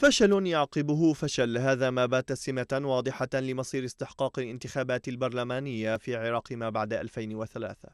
فشل يعقبه فشل هذا ما بات سمة واضحة لمصير استحقاق الانتخابات البرلمانية في العراق ما بعد 2003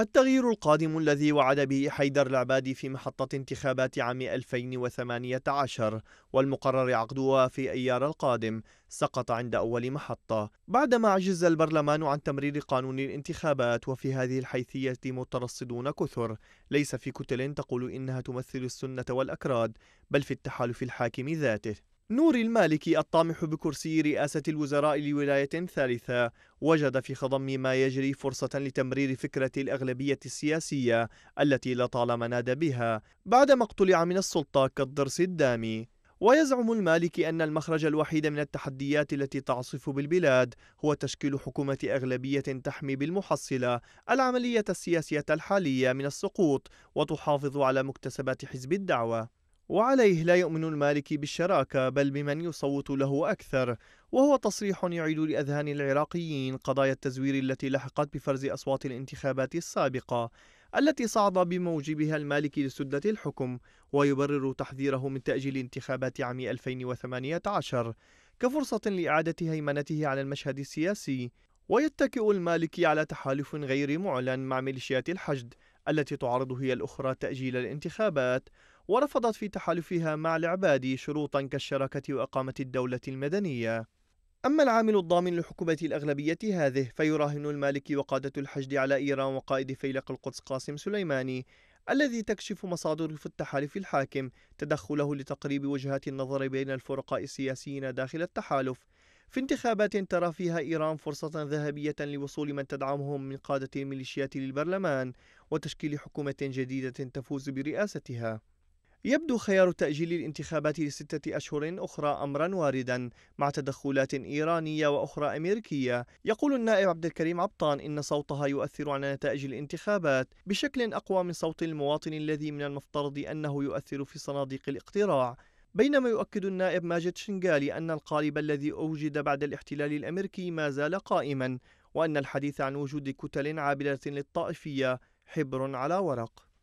التغيير القادم الذي وعد به حيدر العبادي في محطة انتخابات عام 2018 والمقرر عقدها في أيار القادم سقط عند أول محطة بعدما عجز البرلمان عن تمرير قانون الانتخابات وفي هذه الحيثية مترصدون كثر ليس في كتل تقول إنها تمثل السنة والأكراد بل في التحالف الحاكم ذاته نور المالكي الطامح بكرسي رئاسة الوزراء لولاية ثالثة وجد في خضم ما يجري فرصة لتمرير فكرة الأغلبية السياسية التي لطالما نادى بها بعدما اقتلع من السلطة كالضرس الدامي ويزعم المالكي أن المخرج الوحيد من التحديات التي تعصف بالبلاد هو تشكيل حكومة أغلبية تحمي بالمحصلة العملية السياسية الحالية من السقوط وتحافظ على مكتسبات حزب الدعوة وعليه لا يؤمن المالكي بالشراكة بل بمن يصوت له أكثر وهو تصريح يعيد لأذهان العراقيين قضايا التزوير التي لحقت بفرز أصوات الانتخابات السابقة التي صعد بموجبها المالكي لسدة الحكم ويبرر تحذيره من تأجيل انتخابات عام 2018 كفرصة لإعادة هيمنته على المشهد السياسي ويتكئ المالكي على تحالف غير معلن مع ميليشيات الحشد التي تعرض هي الأخرى تأجيل الانتخابات ورفضت في تحالفها مع العبادي شروطا كالشراكة وإقامة الدولة المدنية أما العامل الضامن لحكومة الأغلبية هذه فيراهن المالكي وقادة الحشد على إيران وقائد فيلق القدس قاسم سليماني الذي تكشف مصادر في التحالف الحاكم تدخله لتقريب وجهات النظر بين الفرقاء السياسيين داخل التحالف في انتخابات ترى فيها إيران فرصة ذهبية لوصول من تدعمهم من قادة الميليشيات للبرلمان وتشكيل حكومة جديدة تفوز برئاستها يبدو خيار تأجيل الانتخابات لستة أشهر أخرى أمرا واردا مع تدخلات إيرانية وأخرى أمريكية يقول النائب عبد الكريم عبطان إن صوتها يؤثر على نتائج الانتخابات بشكل أقوى من صوت المواطن الذي من المفترض أنه يؤثر في صناديق الاقتراع بينما يؤكد النائب ماجد شنغالي أن القالب الذي أوجد بعد الاحتلال الأمريكي ما زال قائما وأن الحديث عن وجود كتل عابرة للطائفية حبر على ورق